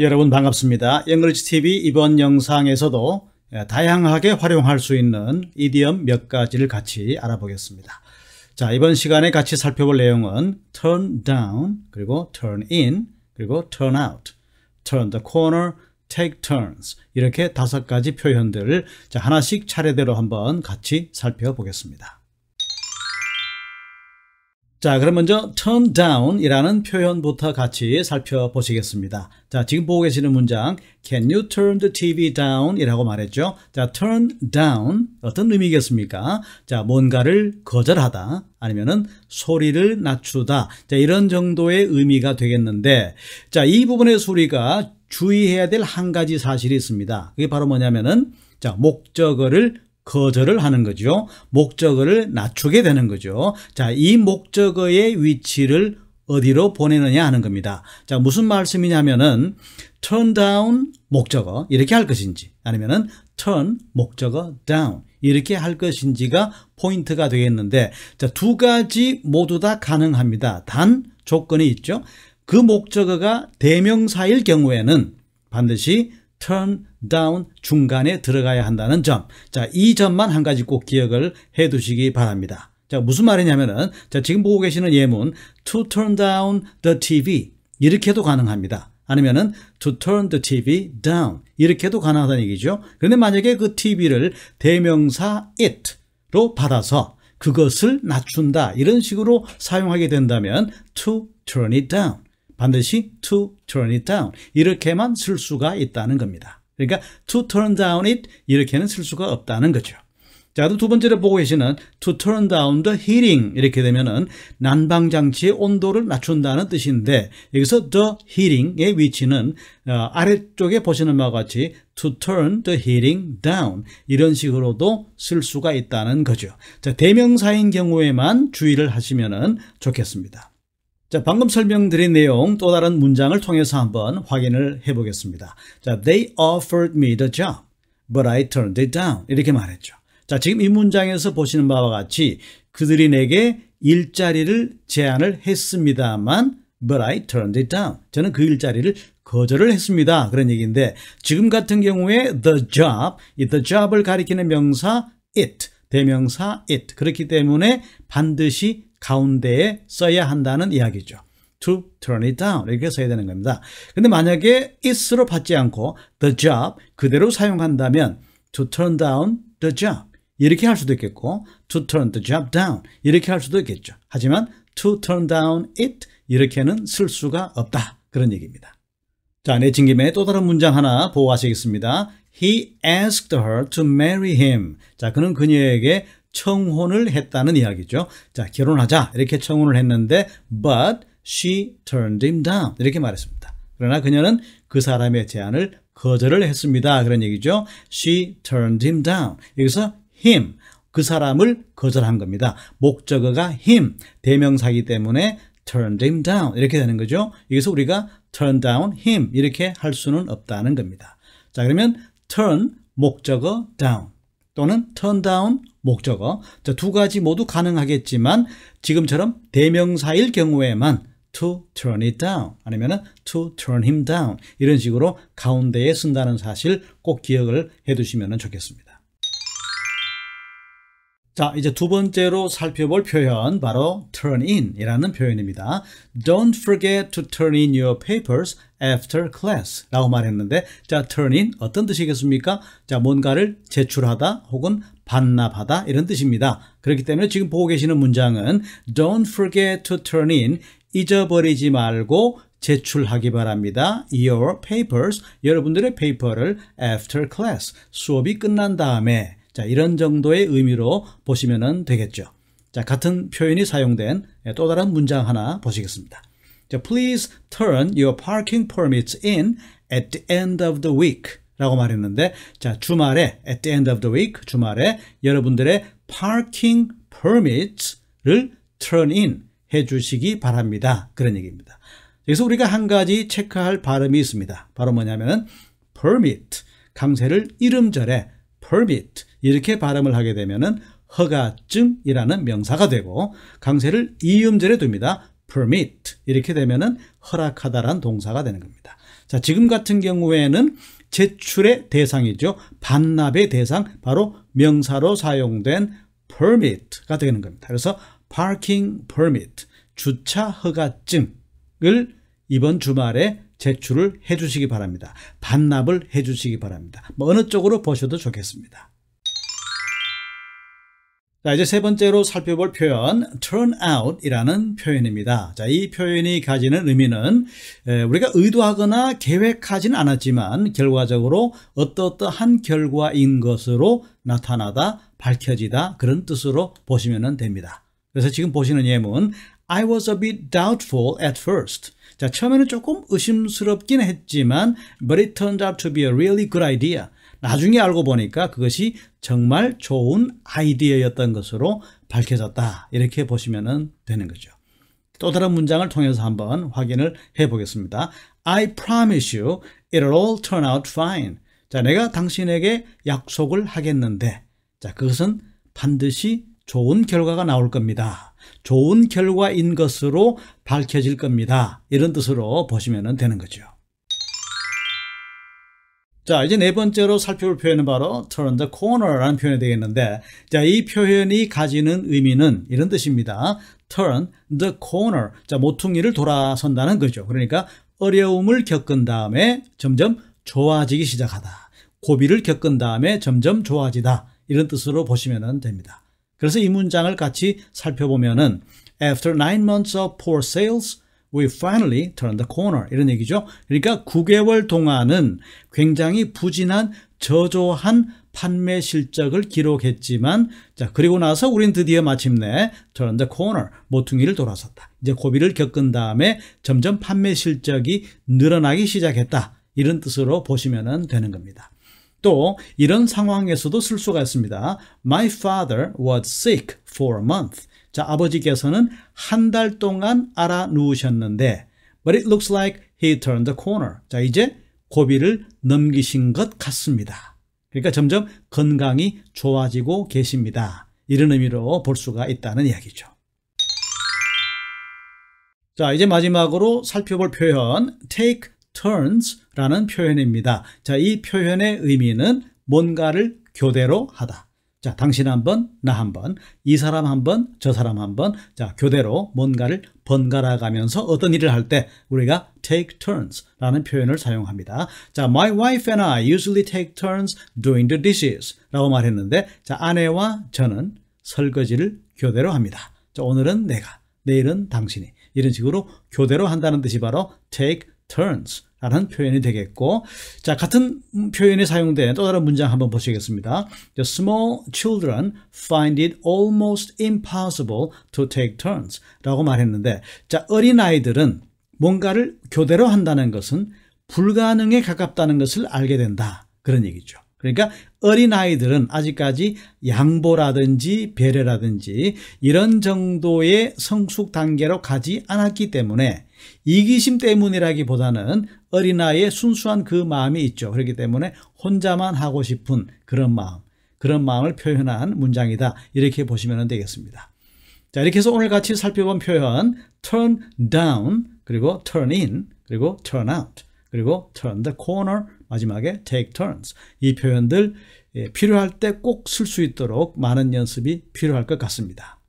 여러분 반갑습니다. 영글리치 TV 이번 영상에서도 예, 다양하게 활용할 수 있는 이디엄 몇 가지를 같이 알아보겠습니다. 자, 이번 시간에 같이 살펴볼 내용은 turn down, 그리고 turn in, 그리고 turn out, turn the corner, take turns 이렇게 다섯 가지 표현들을 하나씩 차례대로 한번 같이 살펴보겠습니다. 자, 그럼 먼저 turn down이라는 표현부터 같이 살펴보시겠습니다. 자, 지금 보고 계시는 문장 Can you turn the TV down? 이라고 말했죠. 자, turn down 어떤 의미겠습니까? 자, 뭔가를 거절하다 아니면은 소리를 낮추다 자, 이런 정도의 의미가 되겠는데 자, 이부분의소리가 주의해야 될 한 가지 사실이 있습니다. 그게 바로 뭐냐면은 자, 목적어를 거절을 하는 거죠. 목적어를 낮추게 되는 거죠. 자, 이 목적어의 위치를 어디로 보내느냐 하는 겁니다. 자, 무슨 말씀이냐면은 turn down 목적어 이렇게 할 것인지 아니면은 turn 목적어 down 이렇게 할 것인지가 포인트가 되겠는데 자, 두 가지 모두 다 가능합니다. 단 조건이 있죠. 그 목적어가 대명사일 경우에는 반드시 turn down 중간에 들어가야 한다는 점. 자, 이 점만 한 가지 꼭 기억을 해 두시기 바랍니다. 자, 무슨 말이냐면은 자, 지금 보고 계시는 예문 to turn down the TV 이렇게도 가능합니다. 아니면은 to turn the TV down 이렇게도 가능하다는 얘기죠. 그런데 만약에 그 TV를 대명사 it로 받아서 그것을 낮춘다 이런 식으로 사용하게 된다면 to turn it down 반드시 to turn it down 이렇게만 쓸 수가 있다는 겁니다. 그러니까 to turn down it 이렇게는 쓸 수가 없다는 거죠. 자, 두 번째로 보고 계시는 to turn down the heating 이렇게 되면은 난방 장치의 온도를 낮춘다는 뜻인데 여기서 the heating의 위치는 어, 아래쪽에 보시는 바와 같이 to turn the heating down 이런 식으로도 쓸 수가 있다는 거죠. 자, 대명사인 경우에만 주의를 하시면은 좋겠습니다. 자, 방금 설명드린 내용 또 다른 문장을 통해서 한번 확인을 해 보겠습니다. 자, they offered me the job, but I turned it down. 이렇게 말했죠. 자, 지금 이 문장에서 보시는 바와 같이 그들이 내게 일자리를 제안을 했습니다만 but I turned it down. 저는 그 일자리를 거절을 했습니다. 그런 얘기인데 지금 같은 경우에 the job, the job을 가리키는 명사 it, 대명사 it. 그렇기 때문에 반드시 가운데에 써야 한다는 이야기죠. to turn it down 이렇게 써야 되는 겁니다. 근데 만약에 i t 로 받지 않고 the job 그대로 사용한다면 to turn down the job 이렇게 할 수도 있겠고 to turn the job down 이렇게 할 수도 있겠죠. 하지만 to turn down it 이렇게는 쓸 수가 없다 그런 얘기입니다. 자, 내친 김에 또 다른 문장 하나 보호하시겠습니다. He asked her to marry him. 자, 그는 그녀에게 청혼을 했다는 이야기죠. 자, 결혼하자. 이렇게 청혼을 했는데, but she turned him down. 이렇게 말했습니다. 그러나 그녀는 그 사람의 제안을 거절을 했습니다. 그런 얘기죠. She turned him down. 여기서 him. 그 사람을 거절한 겁니다. 목적어가 him. 대명사기 때문에 turned him down. 이렇게 되는 거죠. 여기서 우리가 turn down him. 이렇게 할 수는 없다는 겁니다. 자, 그러면 turn 목적어 down. 또는 turn down 목적어 두 가지 모두 가능하겠지만 지금처럼 대명사일 경우에만 to turn it down 아니면 to turn him down 이런 식으로 가운데에 쓴다는 사실 꼭 기억을 해두시면 좋겠습니다. 자, 이제 두 번째로 살펴볼 표현 바로 turn in 이라는 표현입니다. Don't forget to turn in your papers after class 라고 말했는데 자, turn in 어떤 뜻이겠습니까? 자, 뭔가를 제출하다 혹은 반납하다 이런 뜻입니다. 그렇기 때문에 지금 보고 계시는 문장은 Don't forget to turn in 잊어버리지 말고 제출하기 바랍니다. Your papers 여러분들의 페이퍼를 after class 수업이 끝난 다음에 자, 이런 정도의 의미로 보시면 되겠죠. 자, 같은 표현이 사용된 또 다른 문장 하나 보시겠습니다. 자, please turn your parking permits in at the end of the week. 라고 말했는데 자 주말에 at the end of the week 주말에 여러분들의 parking permits를 turn in 해주시기 바랍니다 그런 얘기입니다 여기서 우리가 한 가지 체크할 발음이 있습니다 바로 뭐냐면 permit 강세를 이름절에 permit 이렇게 발음을 하게 되면은 허가증이라는 명사가 되고 강세를 이음절에 둡니다. permit 이렇게 되면은 허락하다란 동사가 되는 겁니다. 자, 지금 같은 경우에는 제출의 대상이죠. 반납의 대상 바로 명사로 사용된 permit가 되는 겁니다. 그래서 parking permit 주차 허가증을 이번 주말에 제출을 해 주시기 바랍니다. 반납을 해 주시기 바랍니다. 뭐 어느 쪽으로 보셔도 좋겠습니다. 자, 이제 세 번째로 살펴볼 표현, turn out 이라는 표현입니다. 자, 이 표현이 가지는 의미는 우리가 의도하거나 계획하진 않았지만 결과적으로 어떠어떠한 결과인 것으로 나타나다, 밝혀지다 그런 뜻으로 보시면 됩니다. 그래서 지금 보시는 예문 I was a bit doubtful at first. 자, 처음에는 조금 의심스럽긴 했지만 but it turned out to be a really good idea. 나중에 알고 보니까 그것이 정말 좋은 아이디어였던 것으로 밝혀졌다. 이렇게 보시면 되는 거죠. 또 다른 문장을 통해서 한번 확인을 해 보겠습니다. I promise you it'll all turn out fine. 자, 내가 당신에게 약속을 하겠는데 자, 그것은 반드시 좋은 결과가 나올 겁니다. 좋은 결과인 것으로 밝혀질 겁니다. 이런 뜻으로 보시면 되는 거죠. 자, 이제 네 번째로 살펴볼 표현은 바로 turn the corner라는 표현이 되겠는데, 자, 이 표현이 가지는 의미는 이런 뜻입니다. turn the corner. 자, 모퉁이를 돌아선다는 거죠. 그러니까 어려움을 겪은 다음에 점점 좋아지기 시작하다. 고비를 겪은 다음에 점점 좋아지다. 이런 뜻으로 보시면 됩니다. 그래서 이 문장을 같이 살펴보면은 After nine months of poor sales, we finally turned the corner. 이런 얘기죠. 그러니까 9개월 동안은 굉장히 부진한 저조한 판매 실적을 기록했지만 자 그리고 나서 우린 드디어 마침내 turn the corner 모퉁이를 돌아섰다. 이제 고비를 겪은 다음에 점점 판매 실적이 늘어나기 시작했다. 이런 뜻으로 보시면 되는 겁니다. 또 이런 상황에서도 쓸 수가 있습니다. My father was sick for a month. 자, 아버지께서는 한 달 동안 알아 누우셨는데 But it looks like he turned the corner. 자, 이제 고비를 넘기신 것 같습니다. 그러니까 점점 건강이 좋아지고 계십니다. 이런 의미로 볼 수가 있다는 이야기죠. 자, 이제 마지막으로 살펴볼 표현 take turns라는 표현입니다. 자, 이 표현의 의미는 뭔가를 교대로 하다. 자, 당신 한 번, 나 한 번, 이 사람 한 번, 저 사람 한 번, 자, 교대로 뭔가를 번갈아 가면서 어떤 일을 할 때 우리가 take turns라는 표현을 사용합니다. 자, my wife and I usually take turns doing the dishes라고 말했는데, 자, 아내와 저는 설거지를 교대로 합니다. 자, 오늘은 내가, 내일은 당신이. 이런 식으로 교대로 한다는 뜻이 바로 take turns 라는 표현이 되겠고 자 같은 표현이 사용된 또 다른 문장 한번 보시겠습니다. The small children find it almost impossible to take turns 라고 말했는데 자 어린아이들은 뭔가를 교대로 한다는 것은 불가능에 가깝다는 것을 알게 된다 그런 얘기죠. 그러니까 어린아이들은 아직까지 양보라든지 배려라든지 이런 정도의 성숙 단계로 가지 않았기 때문에 이기심 때문이라기보다는 어린아이의 순수한 그 마음이 있죠. 그렇기 때문에 혼자만 하고 싶은 그런 마음, 그런 마음을 표현한 문장이다. 이렇게 보시면 되겠습니다. 자 이렇게 해서 오늘 같이 살펴본 표현 turn down 그리고 turn in 그리고 turn out 그리고 turn the corner 마지막에 take turns 이 표현들 예, 필요할 때 꼭 쓸 수 있도록 많은 연습이 필요할 것 같습니다.